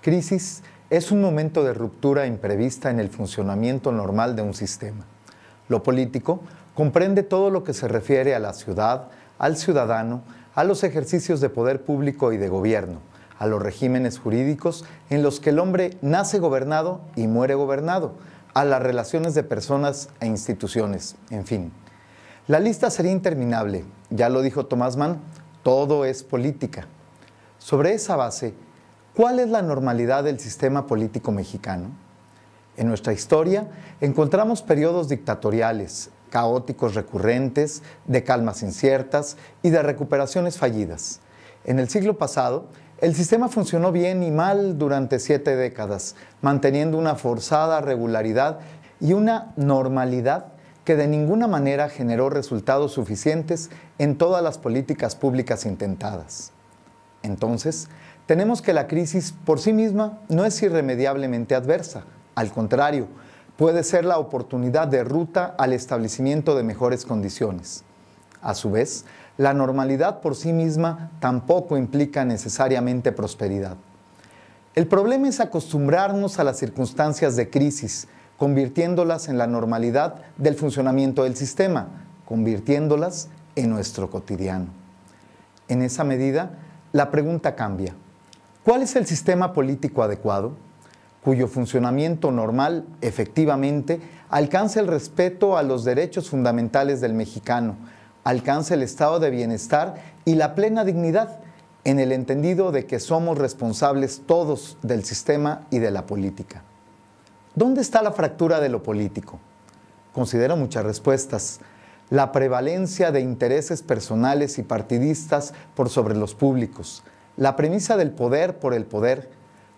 Crisis es un momento de ruptura imprevista en el funcionamiento normal de un sistema. Lo político comprende todo lo que se refiere a la ciudad, al ciudadano, a los ejercicios de poder público y de gobierno, a los regímenes jurídicos en los que el hombre nace gobernado y muere gobernado, a las relaciones de personas e instituciones, en fin. La lista sería interminable, ya lo dijo Tomás Mann, todo es política. Sobre esa base, ¿Cuál es la normalidad del sistema político mexicano? En nuestra historia encontramos periodos dictatoriales, caóticos recurrentes, de calmas inciertas y de recuperaciones fallidas. En el siglo pasado, el sistema funcionó bien y mal durante siete décadas, manteniendo una forzada regularidad y una normalidad que de ninguna manera generó resultados suficientes en todas las políticas públicas intentadas. Entonces, tenemos que la crisis por sí misma no es irremediablemente adversa, al contrario, puede ser la oportunidad de ruta al establecimiento de mejores condiciones. A su vez, la normalidad por sí misma tampoco implica necesariamente prosperidad. El problema es acostumbrarnos a las circunstancias de crisis, convirtiéndolas en la normalidad del funcionamiento del sistema, convirtiéndolas en nuestro cotidiano. En esa medida, la pregunta cambia. ¿Cuál es el sistema político adecuado? cuyo funcionamiento normal, efectivamente, alcance el respeto a los derechos fundamentales del mexicano, alcance el estado de bienestar y la plena dignidad, en el entendido de que somos responsables todos del sistema y de la política. ¿Dónde está la fractura de lo político? Considero muchas respuestas. La prevalencia de intereses personales y partidistas por sobre los públicos, la premisa del poder por el poder,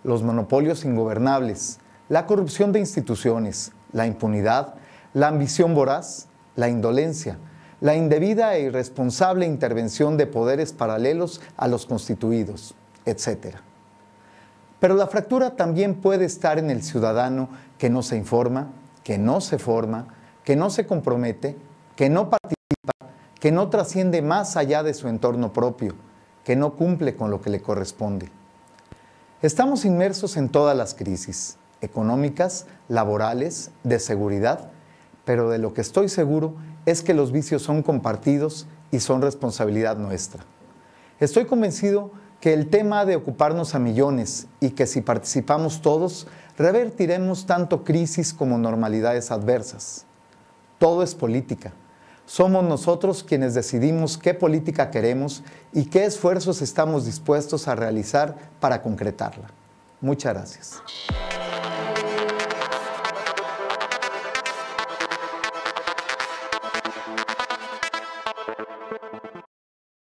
los monopolios ingobernables, la corrupción de instituciones, la impunidad, la ambición voraz, la indolencia, la indebida e irresponsable intervención de poderes paralelos a los constituidos, etc. Pero la fractura también puede estar en el ciudadano que no se informa, que no se forma, que no se compromete, que no participa, que no trasciende más allá de su entorno propio que no cumple con lo que le corresponde. Estamos inmersos en todas las crisis, económicas, laborales, de seguridad, pero de lo que estoy seguro es que los vicios son compartidos y son responsabilidad nuestra. Estoy convencido que el tema ha de ocuparnos a millones y que si participamos todos, revertiremos tanto crisis como normalidades adversas. Todo es política somos nosotros quienes decidimos qué política queremos y qué esfuerzos estamos dispuestos a realizar para concretarla. Muchas gracias.